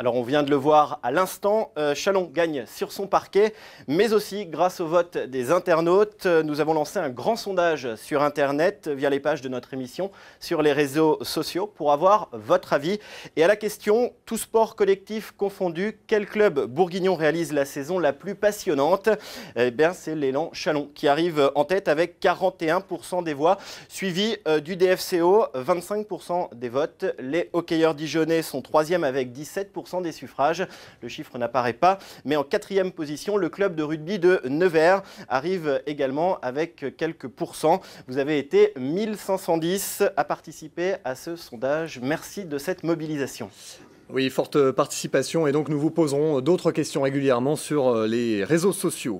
Alors on vient de le voir à l'instant, euh, Chalon gagne sur son parquet, mais aussi grâce au vote des internautes. Euh, nous avons lancé un grand sondage sur Internet euh, via les pages de notre émission sur les réseaux sociaux pour avoir votre avis. Et à la question, tout sport collectif confondu, quel club bourguignon réalise la saison la plus passionnante Eh bien c'est l'élan Chalon qui arrive en tête avec 41% des voix, suivi du DFCO, 25% des votes. Les hockeyeurs dijonnais sont troisième avec 17% des suffrages. Le chiffre n'apparaît pas, mais en quatrième position, le club de rugby de Nevers arrive également avec quelques pourcents. Vous avez été 1510 à participer à ce sondage. Merci de cette mobilisation. Oui, forte participation et donc nous vous poserons d'autres questions régulièrement sur euh, les réseaux sociaux.